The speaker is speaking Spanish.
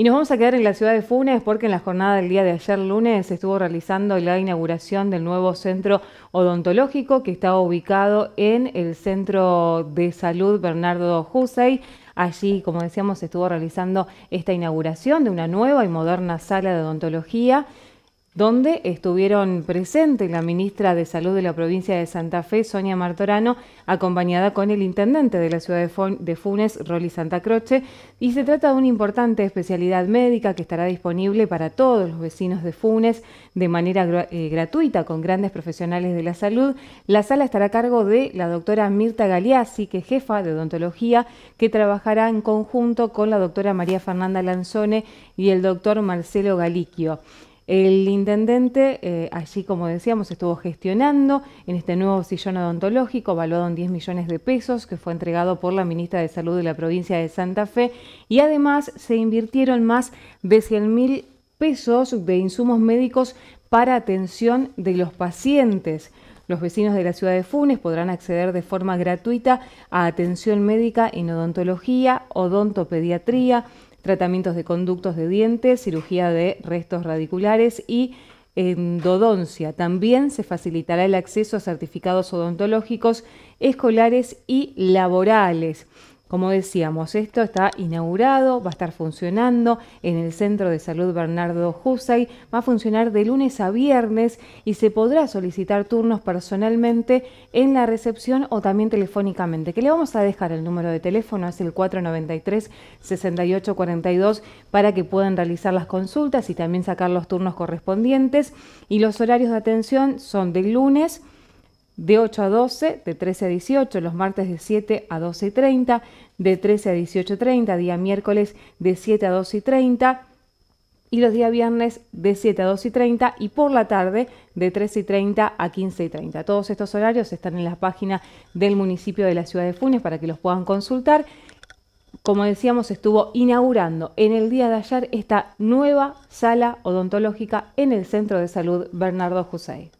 Y nos vamos a quedar en la ciudad de Funes porque en la jornada del día de ayer lunes se estuvo realizando la inauguración del nuevo centro odontológico que estaba ubicado en el Centro de Salud Bernardo Husey. Allí, como decíamos, se estuvo realizando esta inauguración de una nueva y moderna sala de odontología donde estuvieron presentes la ministra de Salud de la provincia de Santa Fe, Sonia Martorano, acompañada con el intendente de la ciudad de Funes, Rolly Santa Croce, y se trata de una importante especialidad médica que estará disponible para todos los vecinos de Funes de manera eh, gratuita con grandes profesionales de la salud. La sala estará a cargo de la doctora Mirta Galeazzi, que es jefa de odontología, que trabajará en conjunto con la doctora María Fernanda Lanzone y el doctor Marcelo Galicchio. El intendente, eh, allí como decíamos, estuvo gestionando en este nuevo sillón odontológico valuado en 10 millones de pesos que fue entregado por la ministra de Salud de la provincia de Santa Fe y además se invirtieron más de 100 mil pesos de insumos médicos para atención de los pacientes. Los vecinos de la ciudad de Funes podrán acceder de forma gratuita a atención médica en odontología, odontopediatría, tratamientos de conductos de dientes, cirugía de restos radiculares y endodoncia. También se facilitará el acceso a certificados odontológicos escolares y laborales. Como decíamos, esto está inaugurado, va a estar funcionando en el Centro de Salud Bernardo Jusay, va a funcionar de lunes a viernes y se podrá solicitar turnos personalmente en la recepción o también telefónicamente, que le vamos a dejar el número de teléfono, es el 493-6842 para que puedan realizar las consultas y también sacar los turnos correspondientes y los horarios de atención son del lunes, de 8 a 12, de 13 a 18, los martes de 7 a 12 y 30, de 13 a 18 y 30, día miércoles de 7 a 12 y 30 y los días viernes de 7 a 12 y 30 y por la tarde de 13 y 30 a 15 y 30. Todos estos horarios están en la página del municipio de la ciudad de Funes para que los puedan consultar. Como decíamos, estuvo inaugurando en el día de ayer esta nueva sala odontológica en el Centro de Salud Bernardo José.